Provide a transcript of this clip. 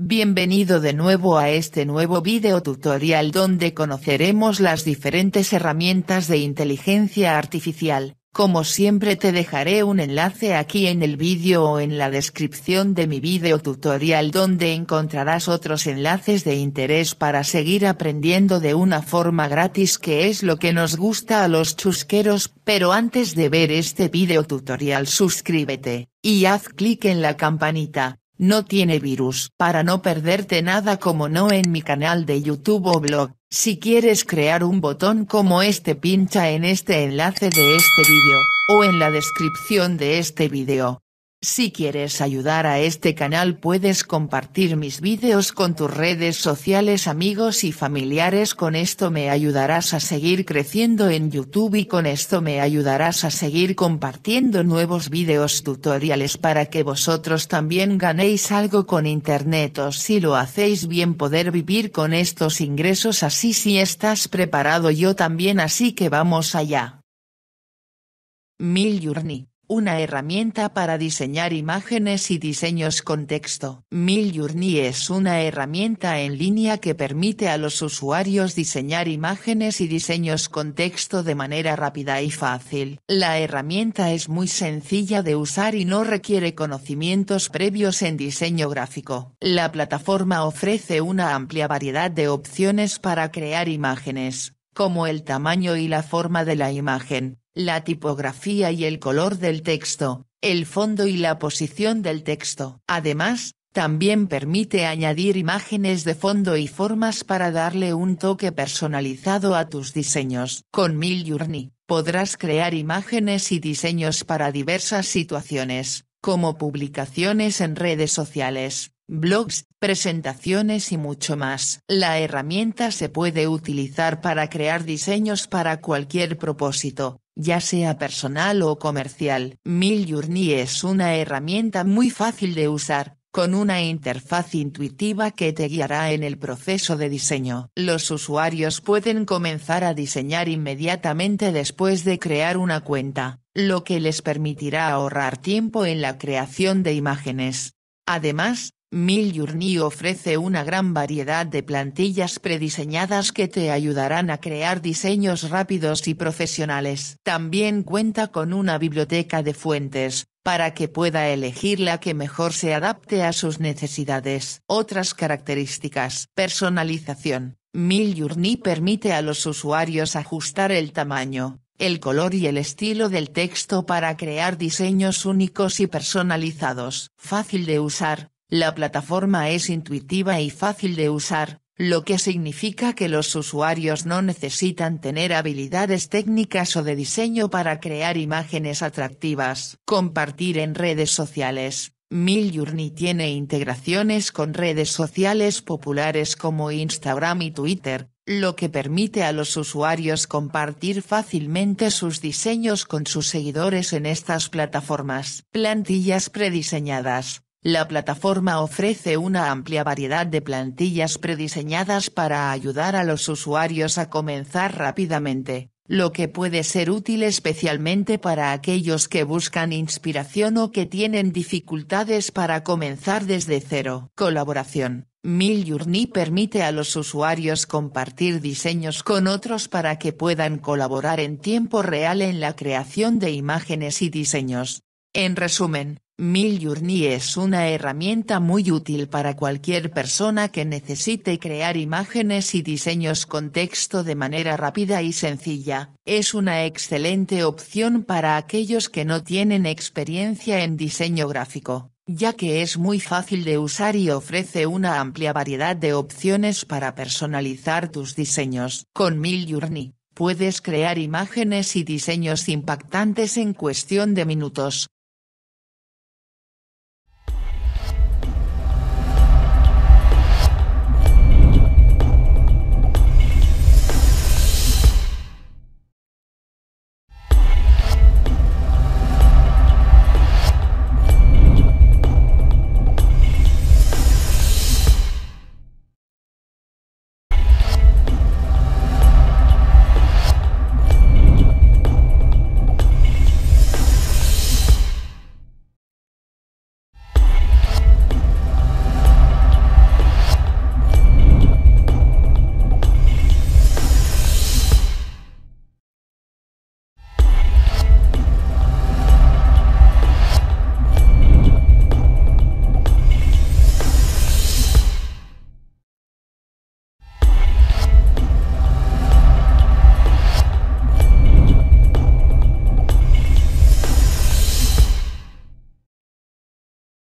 Bienvenido de nuevo a este nuevo video tutorial donde conoceremos las diferentes herramientas de inteligencia artificial, como siempre te dejaré un enlace aquí en el vídeo o en la descripción de mi video tutorial donde encontrarás otros enlaces de interés para seguir aprendiendo de una forma gratis que es lo que nos gusta a los chusqueros, pero antes de ver este video tutorial suscríbete, y haz clic en la campanita, no tiene virus. Para no perderte nada como no en mi canal de YouTube o blog, si quieres crear un botón como este pincha en este enlace de este vídeo, o en la descripción de este vídeo. Si quieres ayudar a este canal puedes compartir mis vídeos con tus redes sociales amigos y familiares con esto me ayudarás a seguir creciendo en YouTube y con esto me ayudarás a seguir compartiendo nuevos vídeos tutoriales para que vosotros también ganéis algo con internet o si lo hacéis bien poder vivir con estos ingresos así si estás preparado yo también así que vamos allá. Mil Journey una herramienta para diseñar imágenes y diseños con texto. Midjourney es una herramienta en línea que permite a los usuarios diseñar imágenes y diseños con texto de manera rápida y fácil. La herramienta es muy sencilla de usar y no requiere conocimientos previos en diseño gráfico. La plataforma ofrece una amplia variedad de opciones para crear imágenes, como el tamaño y la forma de la imagen la tipografía y el color del texto, el fondo y la posición del texto. Además, también permite añadir imágenes de fondo y formas para darle un toque personalizado a tus diseños. Con Mil podrás crear imágenes y diseños para diversas situaciones, como publicaciones en redes sociales, blogs, presentaciones y mucho más. La herramienta se puede utilizar para crear diseños para cualquier propósito, ya sea personal o comercial. Journey es una herramienta muy fácil de usar, con una interfaz intuitiva que te guiará en el proceso de diseño. Los usuarios pueden comenzar a diseñar inmediatamente después de crear una cuenta, lo que les permitirá ahorrar tiempo en la creación de imágenes. Además, Mil ofrece una gran variedad de plantillas prediseñadas que te ayudarán a crear diseños rápidos y profesionales. También cuenta con una biblioteca de fuentes, para que pueda elegir la que mejor se adapte a sus necesidades. Otras características. Personalización. Mil permite a los usuarios ajustar el tamaño, el color y el estilo del texto para crear diseños únicos y personalizados. Fácil de usar, la plataforma es intuitiva y fácil de usar, lo que significa que los usuarios no necesitan tener habilidades técnicas o de diseño para crear imágenes atractivas. Compartir en redes sociales. Miljourney tiene integraciones con redes sociales populares como Instagram y Twitter, lo que permite a los usuarios compartir fácilmente sus diseños con sus seguidores en estas plataformas. Plantillas prediseñadas. La plataforma ofrece una amplia variedad de plantillas prediseñadas para ayudar a los usuarios a comenzar rápidamente, lo que puede ser útil especialmente para aquellos que buscan inspiración o que tienen dificultades para comenzar desde cero. Colaboración. Journey permite a los usuarios compartir diseños con otros para que puedan colaborar en tiempo real en la creación de imágenes y diseños. En resumen, Mil Journey es una herramienta muy útil para cualquier persona que necesite crear imágenes y diseños con texto de manera rápida y sencilla. Es una excelente opción para aquellos que no tienen experiencia en diseño gráfico, ya que es muy fácil de usar y ofrece una amplia variedad de opciones para personalizar tus diseños. Con Mil Journey, puedes crear imágenes y diseños impactantes en cuestión de minutos